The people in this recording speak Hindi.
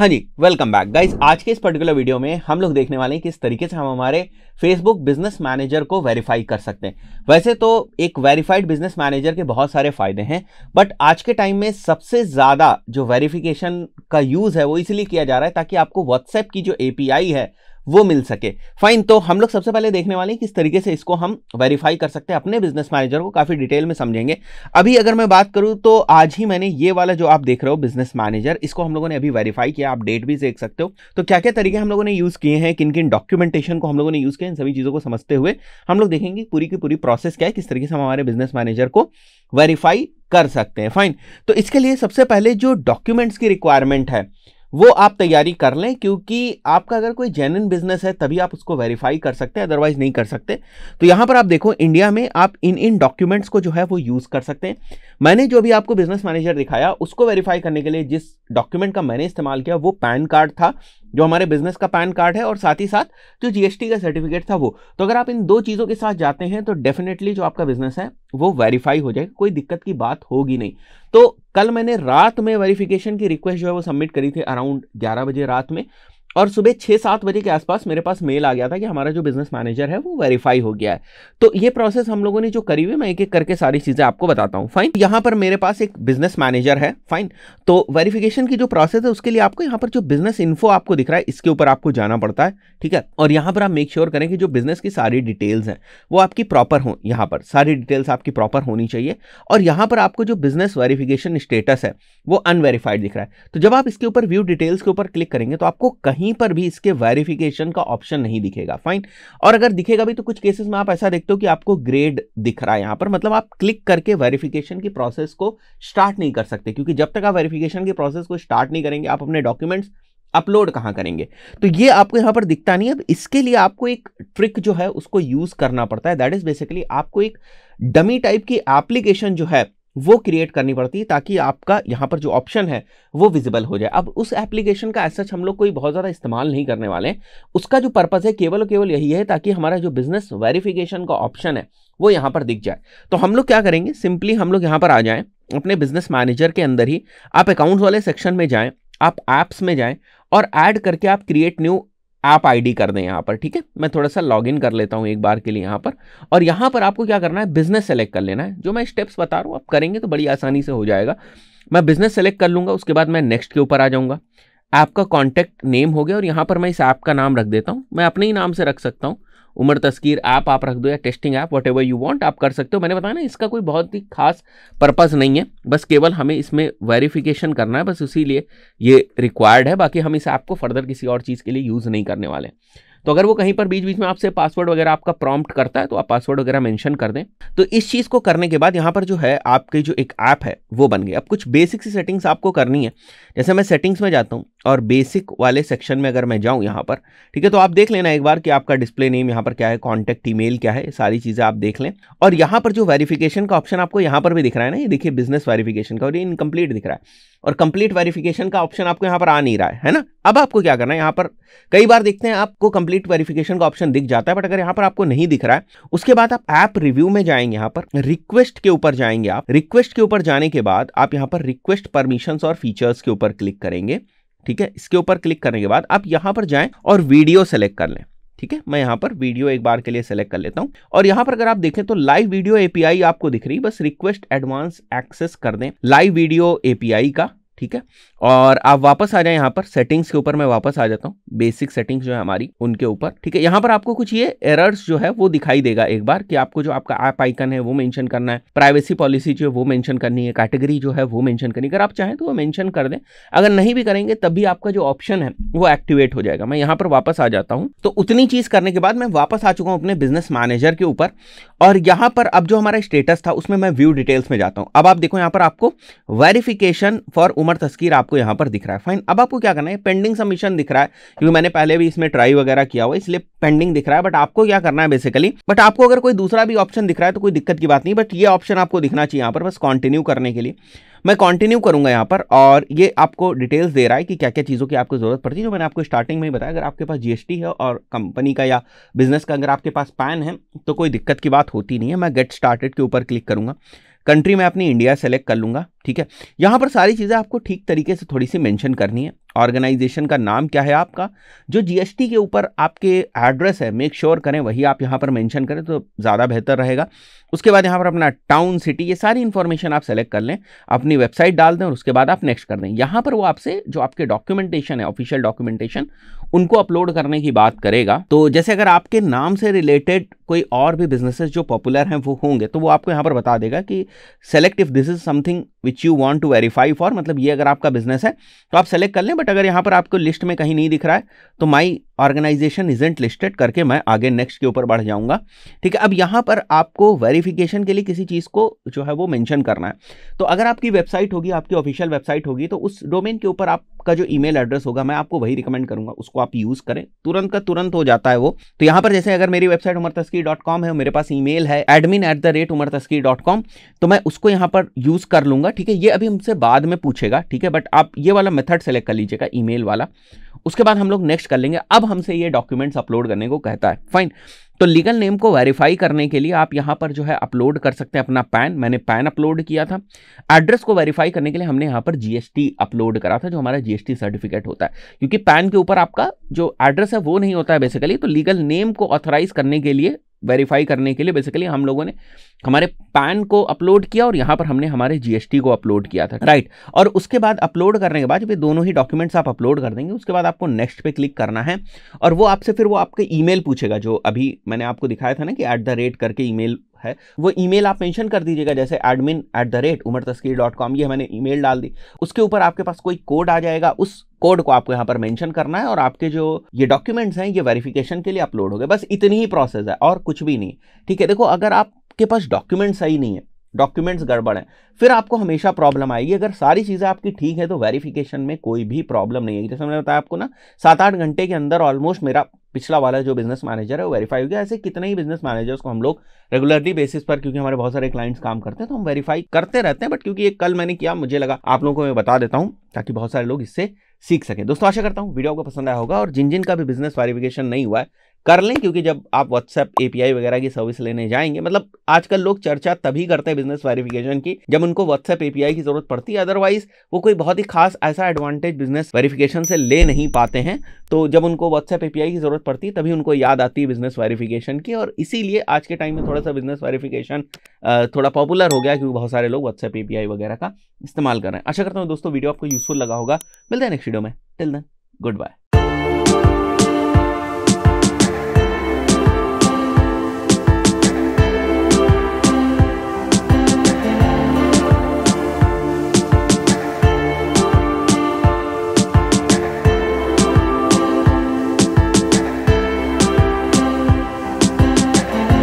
हाँ जी वेलकम बैक गाइज आज के इस पर्टिकुलर वीडियो में हम लोग देखने वाले हैं किस तरीके से हम हमारे फेसबुक बिजनेस मैनेजर को वेरीफाई कर सकते हैं वैसे तो एक वेरीफाइड बिजनेस मैनेजर के बहुत सारे फायदे हैं बट आज के टाइम में सबसे ज़्यादा जो वेरिफिकेशन का यूज़ है वो इसलिए किया जा रहा है ताकि आपको व्हाट्सएप की जो ए है वो मिल सके फाइन तो हम लोग सबसे पहले देखने वाले हैं किस तरीके से इसको हम वेरीफाई कर सकते हैं अपने बिजनेस मैनेजर को काफ़ी डिटेल में समझेंगे अभी अगर मैं बात करूं तो आज ही मैंने ये वाला जो आप देख रहे हो बिजनेस मैनेजर इसको हम लोगों ने अभी वेरीफाई किया आप डेट भी देख सकते हो तो क्या क्या तरीके हम लोगों ने यूज़ किए हैं किन किन डॉक्यूमेंटेशन को हम लोगों ने यूज़ किया इन सभी चीज़ों को समझते हुए हम लोग देखेंगे पूरी की पूरी प्रोसेस क्या है किस तरीके से हम हमारे बिजनेस मैनेजर को वेरीफाई कर सकते हैं फाइन तो इसके लिए सबसे पहले जो डॉक्यूमेंट्स की रिक्वायरमेंट है वो आप तैयारी कर लें क्योंकि आपका अगर कोई जेन्यन बिजनेस है तभी आप उसको वेरीफाई कर सकते हैं अदरवाइज नहीं कर सकते तो यहाँ पर आप देखो इंडिया में आप इन इन डॉक्यूमेंट्स को जो है वो यूज़ कर सकते हैं मैंने जो भी आपको बिजनेस मैनेजर दिखाया उसको वेरीफाई करने के लिए जिस डॉक्यूमेंट का मैंने इस्तेमाल किया वो पैन कार्ड था जो हमारे बिजनेस का पैन कार्ड है और साथ ही साथ जो जीएसटी का सर्टिफिकेट था वो तो अगर आप इन दो चीज़ों के साथ जाते हैं तो डेफिनेटली जो आपका बिजनेस है वो वेरीफाई हो जाएगा कोई दिक्कत की बात होगी नहीं तो कल मैंने रात में वेरिफिकेशन की रिक्वेस्ट जो है वो सबमिट करी थी अराउंड ग्यारह बजे रात में और सुबह छः सात बजे के आसपास मेरे पास मेल आ गया था कि हमारा जो बिज़नेस मैनेजर है वो वेरीफाई हो गया है तो ये प्रोसेस हम लोगों ने जो करी हुई मैं एक एक करके सारी चीज़ें आपको बताता हूँ फाइन यहाँ पर मेरे पास एक बिज़नेस मैनेजर है फाइन तो वेरीफिकेशन की जो प्रोसेस है उसके लिए आपको यहाँ पर जो बिज़नेस इन्फो आपको दिख रहा है इसके ऊपर आपको जाना पड़ता है ठीक है और यहाँ पर आप मेक श्योर करें कि जो बिज़नेस की सारी डिटेल्स हैं वो आपकी प्रॉपर हो यहाँ पर सारी डिटेल्स आपकी प्रॉपर होनी चाहिए और यहाँ पर आपको जो बिज़नेस वेरीफिकेशन स्टेटस है वो अनवेरीफाइड दिख रहा है तो जब आप इसके ऊपर व्यू डिटेल्स के ऊपर क्लिक करेंगे तो आपको कहीं कहीं पर भी इसके वेरिफिकेशन का ऑप्शन नहीं दिखेगा फाइन और अगर दिखेगा भी तो कुछ केसेस में आप ऐसा देखते हो कि आपको ग्रेड दिख रहा है यहां पर मतलब आप क्लिक करके वेरिफिकेशन की प्रोसेस को स्टार्ट नहीं कर सकते क्योंकि जब तक आप वेरिफिकेशन की प्रोसेस को स्टार्ट नहीं करेंगे आप अपने डॉक्यूमेंट्स अपलोड कहां करेंगे तो ये आपको यहां पर दिखता नहीं है अब इसके लिए आपको एक ट्रिक जो है उसको यूज़ करना पड़ता है दैट इज़ बेसिकली आपको एक डमी टाइप की एप्लीकेशन जो है वो क्रिएट करनी पड़ती है ताकि आपका यहाँ पर जो ऑप्शन है वो विजिबल हो जाए अब उस एप्लीकेशन का ऐसा सच हम लोग कोई बहुत ज़्यादा इस्तेमाल नहीं करने वाले उसका जो पर्पज़ है केवल और केवल यही है ताकि हमारा जो बिज़नेस वेरिफिकेशन का ऑप्शन है वो यहाँ पर दिख जाए तो हम लोग क्या करेंगे सिंपली हम लोग यहाँ पर आ जाएँ अपने बिज़नेस मैनेजर के अंदर ही आप अकाउंट्स वाले सेक्शन में जाएँ आप ऐप्स में जाएँ और ऐड करके आप क्रिएट न्यू ऐप आईडी कर दें यहाँ पर ठीक है मैं थोड़ा सा लॉगिन कर लेता हूँ एक बार के लिए यहाँ पर और यहाँ पर आपको क्या करना है बिजनेस सेलेक्ट कर लेना है जो मैं स्टेप्स बता रहा हूँ आप करेंगे तो बड़ी आसानी से हो जाएगा मैं बिजनेस सेलेक्ट कर लूँगा उसके बाद मैं नेक्स्ट के ऊपर आ जाऊँगा ऐप का कॉन्टैक्ट नेम हो गया और यहाँ पर मैं इस ऐप का नाम रख देता हूँ मैं अपने ही नाम से रख सकता हूँ उम्र तस्कीर ऐप आप रख दो या testing app whatever you want आप कर सकते हो मैंने बताया ना इसका कोई बहुत ही खास पर्पज़ नहीं है बस केवल हमें इसमें वेरिफिकेशन करना है बस उसी लिए ये रिक्वायर्ड है बाकी हम इस ऐप को फर्दर किसी और चीज़ के लिए यूज़ नहीं करने वाले हैं तो अगर वो कहीं पर बीच बीच में आपसे पासवर्ड वगैरह आपका प्रॉम्प्ट करता है तो आप पासवर्ड वगैरह मेंशन कर दें तो इस चीज़ को करने के बाद यहाँ पर जो है आपकी जो एक ऐप है वो बन गई अब कुछ बेसिक सी सेटिंग्स आपको करनी है जैसे मैं सेटिंग्स में जाता हूँ और बेसिक वाले सेक्शन में अगर मैं जाऊँ यहाँ पर ठीक है तो आप देख लेना एक बार कि आपका डिस्प्ले नेम यहाँ पर क्या है कॉन्टैक्ट ई क्या है सारी चीज़ें आप देख लें और यहाँ पर जो वेरीफिकेशन का ऑप्शन आपको यहाँ पर भी दिख रहा है ना ये देखिए बिजनेस वेरिफिकेशन का और ये इनकम्प्लीट दिख रहा है और कंप्लीट वेरिफिकेशन का ऑप्शन आपको यहाँ पर आ नहीं रहा है है ना अब आपको क्या करना है यहाँ पर कई बार देखते हैं आपको कंप्लीट वेरिफिकेशन का ऑप्शन दिख जाता है बट अगर यहाँ पर आपको नहीं दिख रहा है उसके बाद आप ऐप रिव्यू में जाएंगे यहाँ पर रिक्वेस्ट के ऊपर जाएंगे आप रिक्वेस्ट के ऊपर जाने के बाद आप यहाँ पर रिक्वेस्ट परमिशन और फीचर्स के ऊपर क्लिक करेंगे ठीक है इसके ऊपर क्लिक करने के बाद आप यहाँ पर जाएं और वीडियो सेलेक्ट कर लें ठीक है मैं यहाँ पर वीडियो एक बार के लिए सेलेक्ट कर लेता हूँ और यहाँ पर अगर आप देखें तो लाइव वीडियो एपीआई आपको दिख रही बस रिक्वेस्ट एडवांस एक्सेस कर दें लाइव वीडियो एपीआई का ठीक है और आप वापस आ जाए यहाँ पर सेटिंग्स के ऊपर मैं वापस आ जाता हूँ बेसिक सेटिंग्स जो है हमारी उनके ऊपर ठीक है यहाँ पर आपको कुछ ये एरर्स जो है वो दिखाई देगा एक बार कि आपको जो आपका ऐप आइकन है वो मेंशन करना है प्राइवेसी पॉलिसी जो है वो मेंशन करनी है कैटेगरी जो है वो मेंशन करनी अगर आप चाहें तो वो मैंशन कर दें अगर नहीं भी करेंगे तब भी आपका जो ऑप्शन है वो एक्टिवेट हो जाएगा मैं यहाँ पर वापस आ जाता हूँ तो उतनी चीज़ करने के बाद मैं वापस आ चुका हूँ अपने बिजनेस मैनेजर के ऊपर और यहाँ पर अब जो हमारा स्टेटस था उसमें मैं व्यू डिटेल्स में जाता हूँ अब आप देखो यहाँ पर आपको वेरिफिकेशन फॉर उमर उमर तस्कीर आपको यहाँ पर दिख रहा है फाइन अब आपको क्या करना है पेंडिंग सबमिशन दिख रहा है क्योंकि मैंने पहले भी इसमें ट्राई वगैरह किया हुआ इसलिए पेंडिंग दिख रहा है बट आपको क्या करना है बेसिकली बट आपको अगर कोई दूसरा भी ऑप्शन दिख रहा है तो कोई दिक्कत की बात नहीं बट ये ऑप्शन आपको दिखना चाहिए यहाँ पर बस कॉन्टिन्यू करने के लिए मैं कंटिन्यू करूंगा यहाँ पर और ये आपको डिटेल्स दे रहा है कि क्या क्या चीज़ों की आपको ज़रूरत पड़ती है जो मैंने आपको स्टार्टिंग में ही बताया अगर आपके पास जीएसटी है और कंपनी का या बिजनेस का अगर आपके पास पैन है तो कोई दिक्कत की बात होती नहीं है मैं गेट स्टार्टेड के ऊपर क्लिक करूँगा कंट्री मैं अपनी इंडिया सेलेक्ट कर लूँगा ठीक है यहाँ पर सारी चीज़ें आपको ठीक तरीके से थोड़ी सी मेंशन करनी है ऑर्गेनाइजेशन का नाम क्या है आपका जो जीएसटी के ऊपर आपके एड्रेस है मेक श्योर sure करें वही आप यहाँ पर मेंशन करें तो ज़्यादा बेहतर रहेगा उसके बाद यहाँ पर अपना टाउन सिटी ये सारी इन्फॉर्मेशन आप सेलेक्ट कर लें अपनी वेबसाइट डाल दें और उसके बाद आप नेक्स्ट कर दें यहाँ पर वो आपसे जो आपके डॉक्यूमेंटेशन है ऑफिशियल डॉक्यूमेंटेशन उनको अपलोड करने की बात करेगा तो जैसे अगर आपके नाम से रिलेटेड कोई और भी बिजनेसेस जो पॉपुलर हैं वो होंगे तो वो आपको यहाँ पर बता देगा कि select if this is something which you want to verify for मतलब ये अगर आपका बिजनेस है तो आप सेलेक्ट कर लें बट अगर यहाँ पर आपको लिस्ट में कहीं नहीं दिख रहा है तो माई ऑर्गेनाइजेशन इजेंट लिस्टेड करके मैं आगे नेक्स्ट के ऊपर बढ़ जाऊँगा ठीक है अब यहाँ पर आपको वेरीफिकेशन के लिए किसी चीज़ को जो है वो मैंशन करना है तो अगर आपकी वेबसाइट होगी आपकी ऑफिशियल वेबसाइट होगी तो उस डोमेन के ऊपर आपका जो ई मेल एड्रेस होगा मैं आपको वही रिकमेंड करूँगा उसको आप यूज़ करें तुरंत का तुरंत हो जाता है वो तो यहाँ पर जैसे अगर मेरी website Umar Taski dot com है मेरे पास ई मेल है admin at the rate Umar Taski dot com तो मैं उसको यहाँ पर यूज़ कर लूँगा होगा ठीक है ये अभी हमसे बाद में पूछेगा ठीक है बट आप ये वाला मेथड सेलेक्ट कर लीजिएगा ईमेल वाला उसके बाद हम लोग नेक्स्ट कर लेंगे अब हमसे ये डॉक्यूमेंट्स अपलोड करने को कहता है फाइन तो लीगल नेम को वेरीफाई करने के लिए आप यहाँ पर जो है अपलोड कर सकते हैं अपना पैन मैंने पैन अपलोड किया था एड्रेस को वेरीफाई करने के लिए हमने यहाँ पर जीएसटी अपलोड करा था जो हमारा जीएसटी सर्टिफिकेट होता है क्योंकि पैन के ऊपर आपका जो एड्रेस है वो नहीं होता है बेसिकली तो लीगल नेम को ऑथराइज करने के लिए वेरीफाई करने के लिए बेसिकली हम लोगों ने हमारे पैन को अपलोड किया और यहाँ पर हमने हमारे जीएसटी को अपलोड किया था राइट और उसके बाद अपलोड करने के बाद जब ये दोनों ही डॉक्यूमेंट्स आप अपलोड कर देंगे उसके बाद आपको नेक्स्ट पे क्लिक करना है और वो आपसे फिर वो आपके ईमेल पूछेगा जो अभी मैंने आपको दिखाया था ना कि एट द रेट करके ईमेल है वो ईमेल आप मेंशन कर दीजिएगा जैसे admin at the rate Umar Taskeer dot com ये मैंने ईमेल डाल दी उसके ऊपर आपके पास कोई कोड आ जाएगा उस कोड को आपको यहाँ पर मेंशन करना है और आपके जो ये डॉक्यूमेंट्स हैं ये वेरिफिकेशन के लिए अपलोड हो गए बस इतनी ही प्रोसेस है और कुछ भी नहीं ठीक है देखो अगर आपके पास डॉक्यूमेंट सही नहीं है डॉक्यूमेंट्स गड़बड़ हैं फिर आपको हमेशा प्रॉब्लम आएगी अगर सारी चीज़ें आपकी ठीक है तो वेरिफिकेशन में कोई भी प्रॉब्लम नहीं है जैसे मैंने बताया आपको ना सात आठ घंटे के अंदर ऑलमोस्ट मेरा पिछला वाला जो बिजनेस मैनेजर है वो वेरीफाई हो गया ऐसे कितने ही बिजनेस मैनेजर्स को हम लोग रेगुलरली बेसिस पर क्योंकि हमारे बहुत सारे क्लाइंट्स काम करते हैं तो हम वेरीफाई करते रहते हैं बट क्योंकि ये कल मैंने किया मुझे लगा आप लोगों को मैं बता देता हूँ ताकि बहुत सारे लोग इससे सीख सकें दोस्तों आशा करता हूँ वीडियो को पसंद आया होगा और जिन जिन का भी बिजनेस वेरीफिकेशन नहीं हुआ है कर लें क्योंकि जब आप व्हाट्सएप एपीआई वगैरह की सर्विस लेने जाएंगे मतलब आजकल लोग चर्चा तभी करते हैं बिजनेस वेरिफिकेशन की जब उनको व्हाट्सएप एपीआई की जरूरत पड़ती है अदरवाइज वो कोई बहुत ही खास ऐसा एडवांटेज बिजनेस वेरिफिकेशन से ले नहीं पाते हैं तो जब उनको व्हाट्सएप एपीआई की जरूरत पड़ती है तभी उनको याद आती है बिजनेस वेरिफिकेशन की और इसीलिए आज के टाइम में थोड़ा सा बिजनेस वेरिफिकेशन थोड़ा पॉपुलर हो गया क्योंकि बहुत सारे लोग व्हाट्सएप एपीआई वगैरह का इस्तेमाल कर रहे हैं आशा करता हूँ दोस्तों वीडियो आपको यूजफुल लगा होगा मिलते हैं नेक्स्ट वीडियो में टिल देन गुड बाय